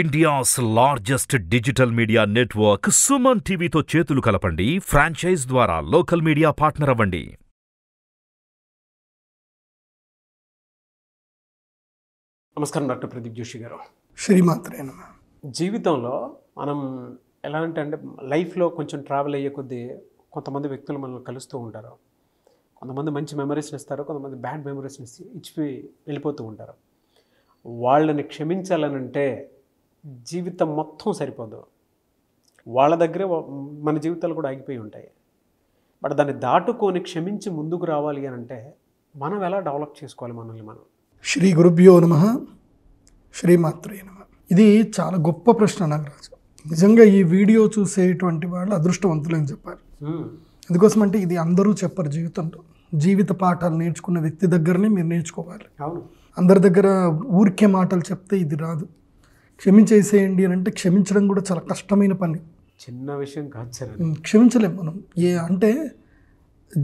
India's largest digital media network Suman టీవీతో చేతులు కలపండి ఫ్రాంచైజ్ ద్వారా లోకల్ మీడియా పార్ట్నర్ అవ్వండి నమస్కారం డాక్టర్ ప్రదీప్ జోషి గారు శ్రీమాత్రేన జీవితంలో మనం ఎలా అంటే అంటే లైఫ్లో కొంచెం ట్రావెల్ అయ్యే కొద్దీ కొంతమంది వ్యక్తులు మనల్ని కలుస్తూ ఉంటారు కొంతమంది మంచి మెమరీస్ని ఇస్తారు కొంతమంది బ్యాడ్ మెమరీస్ని ఇచ్చి వెళ్ళిపోతూ ఉంటారు వాళ్ళని క్షమించాలనంటే జీవితం మొత్తం సరిపోదు వాళ్ళ దగ్గరే మన జీవితాలు కూడా ఆగిపోయి ఉంటాయి బట్ దాన్ని దాటుకొని క్షమించి ముందుకు రావాలి అని అంటే మనం ఎలా డెవలప్ చేసుకోవాలి మనల్ని మనం శ్రీ గురుభ్యో నమ శ్రీమాత్రే నమ ఇది చాలా గొప్ప ప్రశ్న నాగరాజు నిజంగా ఈ వీడియో చూసేటువంటి వాళ్ళు అదృష్టవంతులు అని చెప్పారు అందుకోసం అంటే ఇది అందరూ చెప్పరు జీవితంలో జీవిత పాఠాలు నేర్చుకున్న వ్యక్తి దగ్గరనే మీరు నేర్చుకోవాలి అందరి దగ్గర ఊరికే మాటలు చెప్తే ఇది రాదు క్షమించేసేయండి అని అంటే క్షమించడం కూడా చాలా కష్టమైన పని చిన్న విషయం కాదు క్షమించలేము మనం ఏ అంటే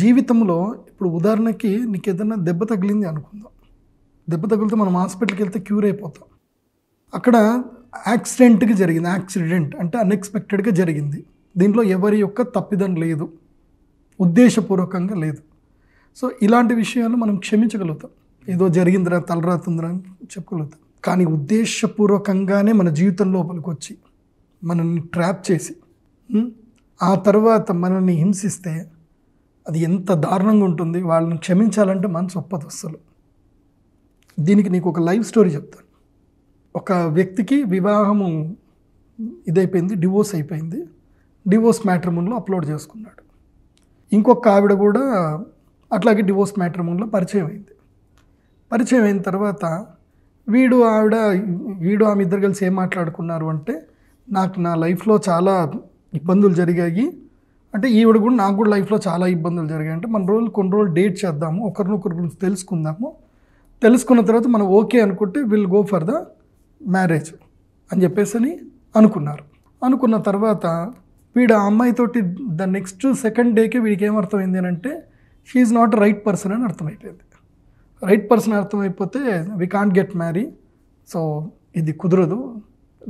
జీవితంలో ఇప్పుడు ఉదాహరణకి నీకు ఏదైనా దెబ్బ తగిలింది అనుకుందాం దెబ్బ తగిలితే మనం హాస్పిటల్కి వెళ్తే క్యూర్ అయిపోతాం అక్కడ యాక్సిడెంట్కి జరిగింది యాక్సిడెంట్ అంటే అన్ఎక్స్పెక్టెడ్గా జరిగింది దీంట్లో ఎవరి యొక్క తప్పిదం లేదు ఉద్దేశపూర్వకంగా లేదు సో ఇలాంటి విషయాలు మనం క్షమించగలుగుతాం ఏదో జరిగిందిరా తలరాతుందిరా అని చెప్పగలుగుతాం కానీ ఉద్దేశపూర్వకంగానే మన జీవితం లోపలికి వచ్చి మనల్ని ట్రాప్ చేసి ఆ తర్వాత మనల్ని హింసిస్తే అది ఎంత దారుణంగా ఉంటుంది వాళ్ళని క్షమించాలంటే మనసు ఒప్పదు అస్సలు దీనికి నీకు ఒక లైవ్ స్టోరీ చెప్తాను ఒక వ్యక్తికి వివాహము ఇదైపోయింది డివోర్స్ అయిపోయింది డివోర్స్ మ్యాట్రమూన్లో అప్లోడ్ చేసుకున్నాడు ఇంకొక ఆవిడ కూడా అట్లాగే డివోర్స్ మ్యాట్రిమోన్లో పరిచయం అయింది పరిచయం అయిన తర్వాత వీడు ఆవిడ వీడు ఆమె ఇద్దరు కలిసి ఏం మాట్లాడుకున్నారు అంటే నాకు నా లైఫ్లో చాలా ఇబ్బందులు జరిగాయి అంటే ఈవిడ కూడా నాకు కూడా లైఫ్లో చాలా ఇబ్బందులు జరిగాయి అంటే మన రోజులు కొన్ని రోజులు డేట్ చేద్దాము ఒకరినొకరి గురించి తెలుసుకుందాము తెలుసుకున్న తర్వాత మనం ఓకే అనుకుంటే will go for the marriage అని చెప్పేసి అని అనుకున్నారు అనుకున్న తర్వాత వీడు ఆ అమ్మాయితోటి ద నెక్స్ట్ సెకండ్ డేకే వీడికి ఏమర్థమైంది అని అంటే షీఈ్ నాట్ రైట్ పర్సన్ అని అర్థమైపోయింది రైట్ పర్సన్ అర్థమైపోతే we can't get marry so ఇది కుదరదు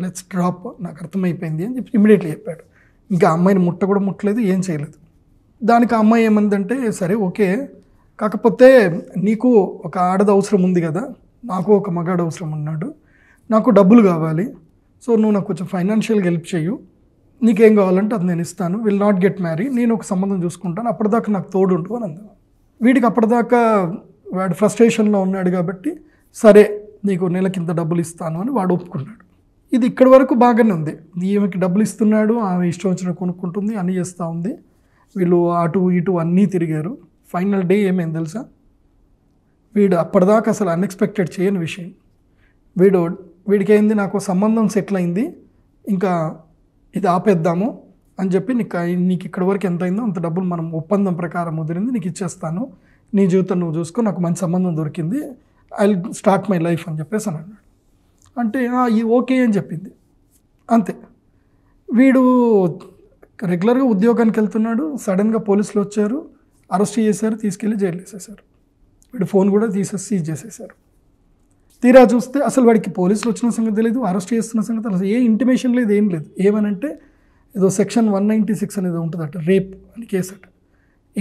లెట్స్ డ్రాప్ నాకు అర్థమైపోయింది అని చెప్పి ఇమీడియట్లీ చెప్పాడు ఇంకా అమ్మాయిని ముట్ట కూడా ముట్టలేదు ఏం చేయలేదు దానికి ఆ అమ్మాయి ఏమందంటే సరే ఓకే కాకపోతే నీకు ఒక ఆడది అవసరం ఉంది కదా నాకు ఒక మగాడు అవసరం ఉన్నాడు నాకు డబ్బులు కావాలి సో నువ్వు నాకు కొంచెం ఫైనాన్షియల్గా హెల్ప్ చేయు నీకేం కావాలంటే అది నేను ఇస్తాను విల్ నాట్ గెట్ మ్యారీ నేను ఒక సంబంధం చూసుకుంటాను అప్పటిదాకా నాకు తోడు ఉండు అని అందాను వీడికి అప్పటిదాకా వాడు ఫ్రస్ట్రేషన్లో ఉన్నాడు కాబట్టి సరే నీకు నెల కింద డబ్బులు ఇస్తాను అని వాడు ఒప్పుకున్నాడు ఇది ఇక్కడి వరకు బాగానే ఉంది ఈమెకి డబ్బులు ఇస్తున్నాడు ఆమె ఇష్టం వచ్చిన కొనుక్కుంటుంది అన్నీ చేస్తూ ఉంది వీళ్ళు అటు ఇటు అన్నీ తిరిగారు ఫైనల్ డే ఏమేం తెలుసా వీడు అప్పటిదాకా అసలు అన్ఎక్స్పెక్టెడ్ చేయని విషయం వీడు వీడికి ఏంది నాకు సంబంధం సెటిల్ అయింది ఇంకా ఇది ఆపేద్దాము అని చెప్పి నీకు నీకు ఇక్కడి వరకు ఎంత అయిందో అంత డబ్బులు మనం ఒప్పందం ప్రకారం ముదిరింది నీకు ఇచ్చేస్తాను నీ జీవితం నువ్వు చూసుకో నాకు మంచి సంబంధం దొరికింది ఐ స్టార్ట్ మై లైఫ్ అని చెప్పేసి అని అన్నాడు అంటే ఈ ఓకే అని చెప్పింది అంతే వీడు రెగ్యులర్గా ఉద్యోగానికి వెళ్తున్నాడు సడన్గా పోలీసులు వచ్చారు అరెస్ట్ చేశారు తీసుకెళ్ళి జైలు వేసేసారు వీడు ఫోన్ కూడా తీసేసి సీజ్ చేసేసారు తీరా చూస్తే అసలు వాడికి పోలీసులు వచ్చిన సంగతి తెలియదు అరెస్ట్ చేస్తున్న సంగతి తెలియదు ఏ ఇంటిమేషన్ లేదు ఏం లేదు ఏమనంటే ఏదో సెక్షన్ వన్ నైంటీ సిక్స్ అనేది అట రేప్ అని కేసు అట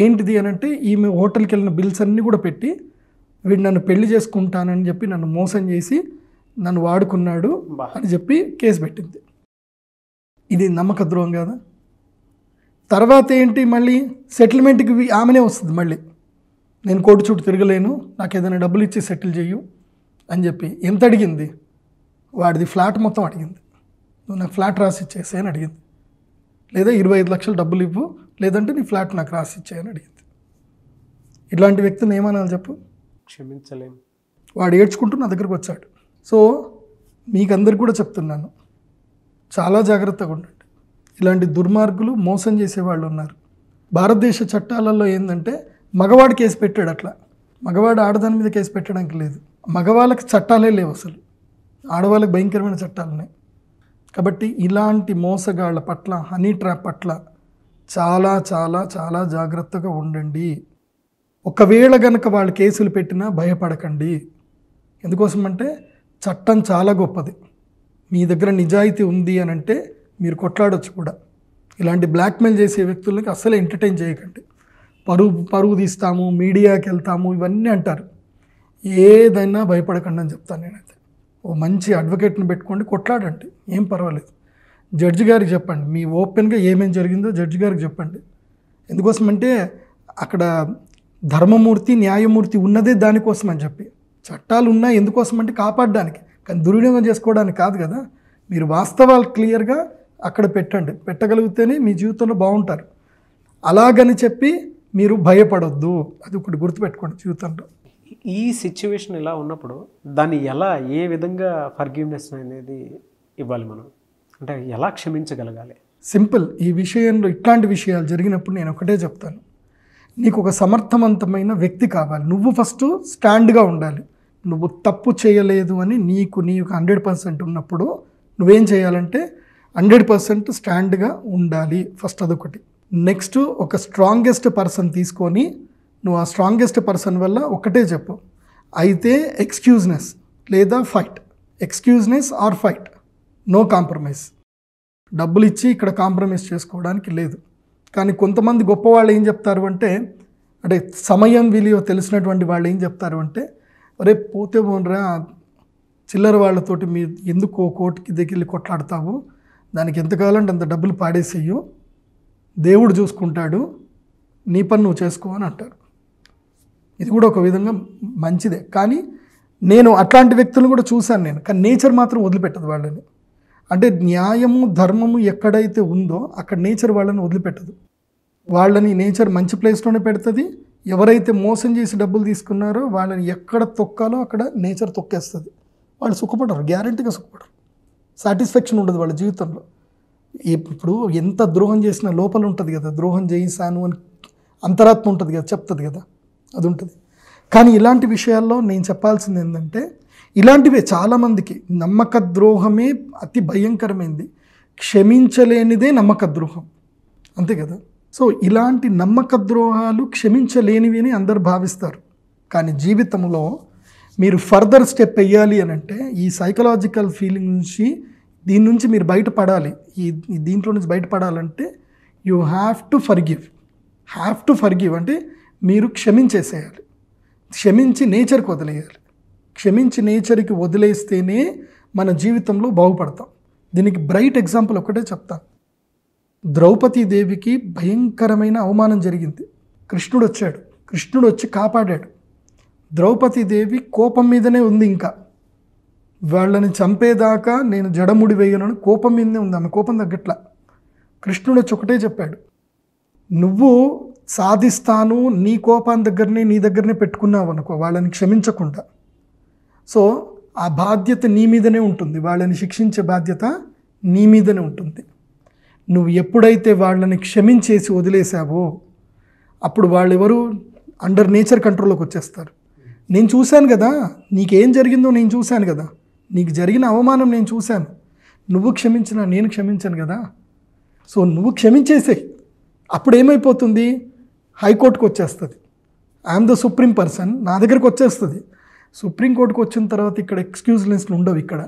ఏంటిది అని అంటే ఈమె హోటల్కి వెళ్ళిన బిల్స్ అన్నీ కూడా పెట్టి వీడు నన్ను పెళ్లి చేసుకుంటానని చెప్పి నన్ను మోసం చేసి నన్ను వాడుకున్నాడు అని చెప్పి కేసు పెట్టింది ఇది నమ్మక ద్రోహం కదా తర్వాత ఏంటి మళ్ళీ సెటిల్మెంట్కి ఆమెనే వస్తుంది మళ్ళీ నేను కోటి చుట్టూ తిరగలేను నాకు ఏదైనా డబ్బులు ఇచ్చి సెటిల్ చేయు అని చెప్పి ఎంత అడిగింది వాడిది ఫ్లాట్ మొత్తం అడిగింది నువ్వు నాకు ఫ్లాట్ రాసి ఇచ్చేసే అని అడిగింది లేదా ఇరవై ఐదు లక్షలు డబ్బులు ఇవ్వు లేదంటే నీ ఫ్లాట్ నాకు రాసి ఇచ్చాయని అడిగింది ఇలాంటి వ్యక్తులు ఏమనాలి చెప్పు క్షమించలేము వాడు ఏడ్చుకుంటూ నా దగ్గరకు వచ్చాడు సో మీకందరికి కూడా చెప్తున్నాను చాలా జాగ్రత్తగా ఉండండి ఇలాంటి దుర్మార్గులు మోసం చేసేవాళ్ళు ఉన్నారు భారతదేశ చట్టాలలో ఏంటంటే మగవాడు కేసు పెట్టాడు అట్లా మగవాడు ఆడదాని మీద కేసు పెట్టడానికి లేదు మగవాళ్ళకి చట్టాలే లేవు అసలు ఆడవాళ్ళకి భయంకరమైన చట్టాలు ఉన్నాయి కాబట్టి ఇలాంటి మోసగాళ్ళ పట్ల హనీ ట్రాప్ పట్ల చాలా చాలా చాలా జాగ్రత్తగా ఉండండి ఒకవేళ గనక వాళ్ళు కేసులు పెట్టినా భయపడకండి ఎందుకోసం అంటే చట్టం చాలా గొప్పది మీ దగ్గర నిజాయితీ ఉంది అని అంటే మీరు కొట్లాడొచ్చు కూడా ఇలాంటి బ్లాక్మెయిల్ చేసే వ్యక్తులకి అస్సలు ఎంటర్టైన్ చేయకండి పరువు పరువు తీస్తాము మీడియాకి వెళ్తాము ఇవన్నీ అంటారు ఏదైనా భయపడకండి అని చెప్తాను నేనైతే ఓ మంచి అడ్వకేట్ని పెట్టుకోండి కొట్లాడండి ఏం పర్వాలేదు జడ్జి గారికి చెప్పండి మీ ఓపెన్గా ఏమేమి జరిగిందో జడ్జి గారికి చెప్పండి ఎందుకోసమంటే అక్కడ ధర్మమూర్తి న్యాయమూర్తి ఉన్నదే దానికోసం అని చెప్పి చట్టాలు ఉన్నా ఎందుకోసం అంటే కాపాడడానికి కానీ దుర్వినియోగం చేసుకోవడానికి కాదు కదా మీరు వాస్తవాలు క్లియర్గా అక్కడ పెట్టండి పెట్టగలిగితేనే మీ జీవితంలో బాగుంటారు అలాగని చెప్పి మీరు భయపడొద్దు అది ఒకటి గుర్తుపెట్టుకోండి జీవితంలో ఈ సిచ్యువేషన్ ఇలా ఉన్నప్పుడు దాన్ని ఎలా ఏ విధంగా ఫర్గివ్నెస్ అనేది ఇవ్వాలి మనం అంటే ఎలా క్షమించగలగాలి సింపుల్ ఈ విషయంలో ఇట్లాంటి విషయాలు జరిగినప్పుడు నేను ఒకటే చెప్తాను నీకు ఒక సమర్థవంతమైన వ్యక్తి కావాలి నువ్వు ఫస్ట్ స్టాండ్గా ఉండాలి నువ్వు తప్పు చేయలేదు అని నీకు నీ యొక్క హండ్రెడ్ పర్సెంట్ ఉన్నప్పుడు నువ్వేం చేయాలంటే హండ్రెడ్ పర్సెంట్ స్టాండ్గా ఉండాలి ఫస్ట్ అదొకటి నెక్స్ట్ ఒక స్ట్రాంగెస్ట్ పర్సన్ తీసుకొని నువ్వు ఆ స్ట్రాంగెస్ట్ పర్సన్ వల్ల ఒకటే చెప్పు అయితే ఎక్స్క్యూజ్నెస్ లేదా ఫైట్ ఎక్స్క్యూజ్నెస్ ఆర్ ఫైట్ నో కాంప్రమైజ్ డబ్బులు ఇచ్చి ఇక్కడ కాంప్రమైజ్ చేసుకోవడానికి లేదు కానీ కొంతమంది గొప్పవాళ్ళు ఏం చెప్తారు అంటే అంటే సమయం విలువ తెలిసినటువంటి వాళ్ళు ఏం చెప్తారు అంటే రేపు పోతే పోనరా చిల్లర వాళ్ళతోటి మీ ఎందుకు కోర్టుకి దగ్గర కొట్లాడతావు దానికి ఎంత కావాలంటే అంత డబ్బులు పాడేసేయు దేవుడు చూసుకుంటాడు నీ పని నువ్వు చేసుకో అని అంటారు ఇది కూడా ఒక విధంగా మంచిదే కానీ నేను అట్లాంటి వ్యక్తులను కూడా చూశాను నేను కానీ నేచర్ మాత్రం వదిలిపెట్టదు వాళ్ళని అంటే న్యాయము ధర్మము ఎక్కడైతే ఉందో అక్కడ నేచర్ వాళ్ళని వదిలిపెట్టదు వాళ్ళని నేచర్ మంచి ప్లేస్లోనే పెడుతుంది ఎవరైతే మోసం చేసి డబ్బులు తీసుకున్నారో వాళ్ళని ఎక్కడ తొక్కాలో అక్కడ నేచర్ తొక్కేస్తుంది వాళ్ళు సుఖపడరు గ్యారంటీగా సుఖపడరు సాటిస్ఫాక్షన్ ఉండదు వాళ్ళ జీవితంలో ఇప్పుడు ఎంత ద్రోహం చేసినా లోపల ఉంటుంది కదా ద్రోహం చేయిసాను అని అంతరాత్మ ఉంటుంది కదా చెప్తుంది కదా అది ఉంటుంది కానీ ఇలాంటి విషయాల్లో నేను చెప్పాల్సింది ఏంటంటే ఇలాంటివే చాలామందికి నమ్మక ద్రోహమే అతి భయంకరమైంది క్షమించలేనిదే నమ్మక ద్రోహం అంతే కదా సో ఇలాంటి నమ్మక ద్రోహాలు క్షమించలేనివి అని అందరు భావిస్తారు కానీ జీవితంలో మీరు ఫర్దర్ స్టెప్ వేయాలి అని అంటే ఈ సైకలాజికల్ ఫీలింగ్ నుంచి దీని నుంచి మీరు బయటపడాలి ఈ దీంట్లో నుంచి బయటపడాలంటే you have to forgive have to forgive అంటే మీరు క్షమించేసేయాలి క్షమించి నేచర్కి వదిలేయాలి క్షమించి నేచర్కి వదిలేస్తేనే మన జీవితంలో బాగుపడతాం దీనికి బ్రైట్ ఎగ్జాంపుల్ ఒకటే చెప్తాను ద్రౌపదీదేవికి భయంకరమైన అవమానం జరిగింది కృష్ణుడు వచ్చాడు కృష్ణుడు వచ్చి కాపాడాడు ద్రౌపదీదేవి కోపం మీదనే ఉంది ఇంకా వాళ్ళని చంపేదాకా నేను జడముడి వేయనని కోపం మీదనే ఉంది ఆమె కోపం తగ్గట్లా కృష్ణుడు వచ్చి ఒకటే చెప్పాడు నువ్వు సాధిస్తాను నీ కోపాన్ని దగ్గరనే నీ దగ్గరనే పెట్టుకున్నావు అనుకో వాళ్ళని క్షమించకుండా సో ఆ బాధ్యత నీ మీదనే ఉంటుంది వాళ్ళని శిక్షించే బాధ్యత నీ మీదనే ఉంటుంది నువ్వు ఎప్పుడైతే వాళ్ళని క్షమించేసి వదిలేసావో అప్పుడు వాళ్ళు ఎవరు అండర్ నేచర్ కంట్రోల్లోకి వచ్చేస్తారు నేను చూశాను కదా నీకేం జరిగిందో నేను చూశాను కదా నీకు జరిగిన అవమానం నేను చూశాను నువ్వు క్షమించినా నేను క్షమించాను కదా సో నువ్వు క్షమించేసే అప్పుడు ఏమైపోతుంది హైకోర్టుకు వచ్చేస్తుంది ఐఎమ్ ద సుప్రీం పర్సన్ నా దగ్గరకు వచ్చేస్తుంది సుప్రీంకోర్టుకు వచ్చిన తర్వాత ఇక్కడ ఎక్స్క్యూజ్ లెన్స్లు ఉండవు ఇక్కడ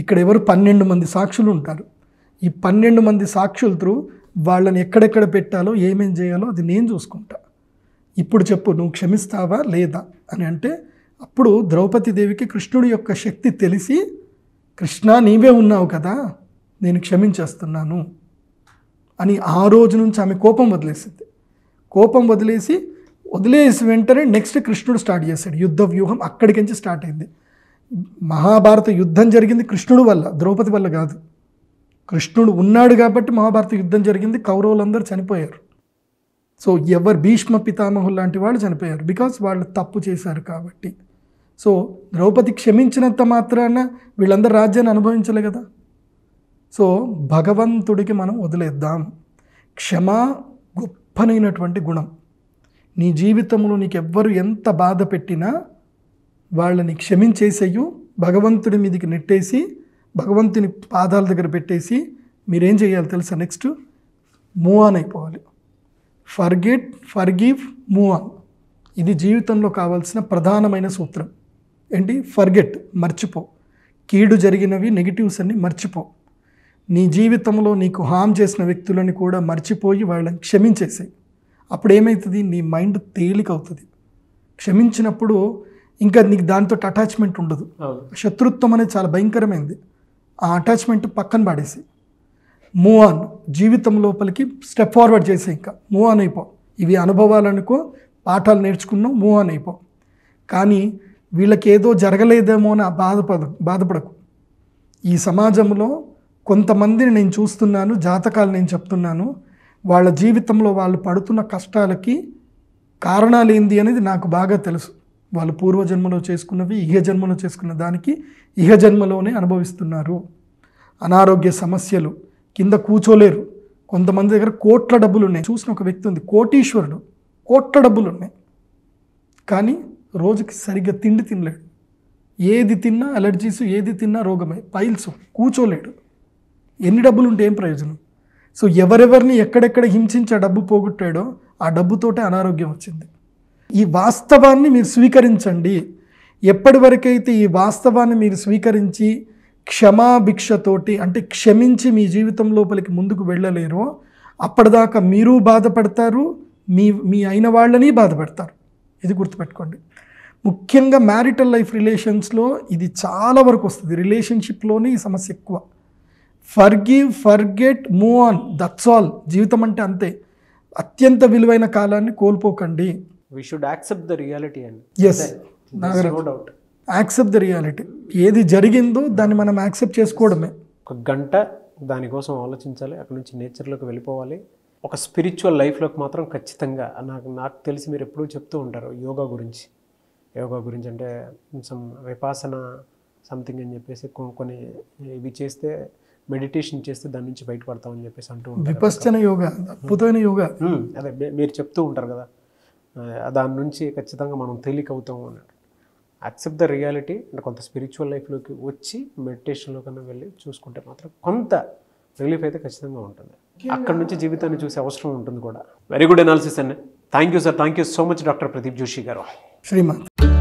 ఇక్కడ ఎవరు పన్నెండు మంది సాక్షులు ఉంటారు ఈ పన్నెండు మంది సాక్షుల త్రూ వాళ్ళని ఎక్కడెక్కడ పెట్టాలో ఏమేం చేయాలో అది నేను చూసుకుంటా ఇప్పుడు చెప్పు నువ్వు క్షమిస్తావా లేదా అని అంటే అప్పుడు ద్రౌపదీదేవికి కృష్ణుడి యొక్క శక్తి తెలిసి కృష్ణ నీవే ఉన్నావు కదా నేను క్షమించేస్తున్నాను అని ఆ రోజు నుంచి ఆమె కోపం వదిలేసింది కోపం వదిలేసి వదిలేసి వెంటనే నెక్స్ట్ కృష్ణుడు స్టార్ట్ చేశాడు యుద్ధ వ్యూహం అక్కడికి నుంచి స్టార్ట్ అయింది మహాభారత యుద్ధం జరిగింది కృష్ణుడు వల్ల ద్రౌపది వల్ల కాదు కృష్ణుడు ఉన్నాడు కాబట్టి మహాభారత యుద్ధం జరిగింది కౌరవులందరూ చనిపోయారు సో ఎవరు భీష్మ పితామహులు లాంటి వాళ్ళు చనిపోయారు బికాస్ వాళ్ళు తప్పు చేశారు కాబట్టి సో ద్రౌపది క్షమించినంత మాత్రాన వీళ్ళందరూ రాజ్యాన్ని అనుభవించలే కదా సో భగవంతుడికి మనం వదిలేద్దాం క్షమా గొప్పనైనటువంటి గుణం నీ జీవితంలో నీకు ఎవ్వరు ఎంత బాధ పెట్టినా వాళ్ళని క్షమించేసేయు భగవంతుడి మీదకి నెట్టేసి భగవంతుని పాదాల దగ్గర పెట్టేసి మీరేం చేయాలి తెలుసా నెక్స్ట్ మూవ్ ఆన్ అయిపోవాలి ఫర్గెట్ ఫర్గివ్ మూవ్ ఆన్ ఇది జీవితంలో కావాల్సిన ప్రధానమైన సూత్రం ఏంటి ఫర్గెట్ మర్చిపో కీడు జరిగినవి నెగిటివ్స్ అన్ని మర్చిపో నీ జీవితంలో నీకు హామ్ చేసిన వ్యక్తులను కూడా మర్చిపోయి వాళ్ళని క్షమించేసాయి అప్పుడు ఏమవుతుంది నీ మైండ్ తేలిక అవుతుంది క్షమించినప్పుడు ఇంకా నీకు దానితో అటాచ్మెంట్ ఉండదు శత్రుత్వం అనేది చాలా భయంకరమైంది ఆ అటాచ్మెంట్ పక్కన పాడేసి మూవ్ ఆన్ జీవితం లోపలికి స్టెప్ ఫార్వర్డ్ చేసే ఇంకా మూవ్ ఆన్ అయిపో ఇవి అనుభవాలనుకో పాఠాలు నేర్చుకున్నావు మూవ్ ఆన్ అయిపో కానీ వీళ్ళకి ఏదో జరగలేదేమో అని బాధపడ బాధపడకు ఈ సమాజంలో కొంతమందిని నేను చూస్తున్నాను జాతకాలు నేను చెప్తున్నాను వాళ్ళ జీవితంలో వాళ్ళు పడుతున్న కష్టాలకి కారణాలు ఏంది అనేది నాకు బాగా తెలుసు వాళ్ళు పూర్వజన్మలో చేసుకున్నవి ఇహ జన్మలో చేసుకున్న దానికి ఇహ జన్మలోనే అనుభవిస్తున్నారు అనారోగ్య సమస్యలు కింద కూర్చోలేరు కొంతమంది దగ్గర కోట్ల డబ్బులు ఉన్నాయి చూసిన ఒక వ్యక్తి ఉంది కోటీశ్వరుడు కోట్ల డబ్బులు ఉన్నాయి కానీ రోజుకి సరిగ్గా తిండి తినలేడు ఏది తిన్నా అలర్జీస్ ఏది తిన్నా రోగమే పైల్స్ కూర్చోలేడు ఎన్ని డబ్బులు ఉంటే ఏం ప్రయోజనం సో ఎవరెవరిని ఎక్కడెక్కడ హింసించి ఆ డబ్బు పోగొట్టాడో ఆ డబ్బుతోటే అనారోగ్యం వచ్చింది ఈ వాస్తవాన్ని మీరు స్వీకరించండి ఎప్పటి వరకైతే ఈ వాస్తవాన్ని మీరు స్వీకరించి క్షమాభిక్షతోటి అంటే క్షమించి మీ జీవితం లోపలికి ముందుకు వెళ్ళలేరో అప్పటిదాకా మీరు బాధపడతారు మీ మీ అయిన వాళ్ళని బాధపడతారు ఇది గుర్తుపెట్టుకోండి ముఖ్యంగా మ్యారిటల్ లైఫ్ రిలేషన్స్లో ఇది చాలా వరకు వస్తుంది రిలేషన్షిప్లోనే ఈ సమస్య ఎక్కువ forgive forget move on that's all జీవితం అంటే అంతే అత్యంత విలువైన కాలాన్ని కోల్పోకండి we should accept the reality ఎస్ డౌట్ యాక్సెప్ట్ ద రియాలిటీ ఏది జరిగిందో దాన్ని మనం యాక్సెప్ట్ చేసుకోవడమే ఒక గంట దానికోసం ఆలోచించాలి అక్కడ నుంచి నేచర్లోకి వెళ్ళిపోవాలి ఒక స్పిరిచువల్ లైఫ్లోకి మాత్రం ఖచ్చితంగా నాకు నాకు తెలిసి మీరు ఎప్పుడూ చెప్తూ ఉంటారు యోగా గురించి యోగా గురించి అంటే కొంచెం విపాసన సంథింగ్ అని చెప్పేసి కొన్ని ఇవి చేస్తే మెడిటేషన్ చేస్తే దాని నుంచి బయటపడతామని చెప్పేసి అంటూ ఉంటారు విపశ్చన యోగ అద్భుతమైన యోగ అదే మీరు చెప్తూ ఉంటారు కదా దాని నుంచి ఖచ్చితంగా మనం తేలిక అవుతాం అన్నాడు యాక్సెప్ట్ ద రియాలిటీ అంటే కొంత స్పిరిచువల్ లైఫ్లోకి వచ్చి మెడిటేషన్లో కన్నా వెళ్ళి చూసుకుంటే మాత్రం కొంత రిలీఫ్ అయితే ఖచ్చితంగా ఉంటుంది అక్కడ నుంచి జీవితాన్ని చూసే అవసరం ఉంటుంది కూడా వెరీ గుడ్ అనాలిసిస్ అండి thank you sir thank you so much doctor Pradeep Joshi garu Shriman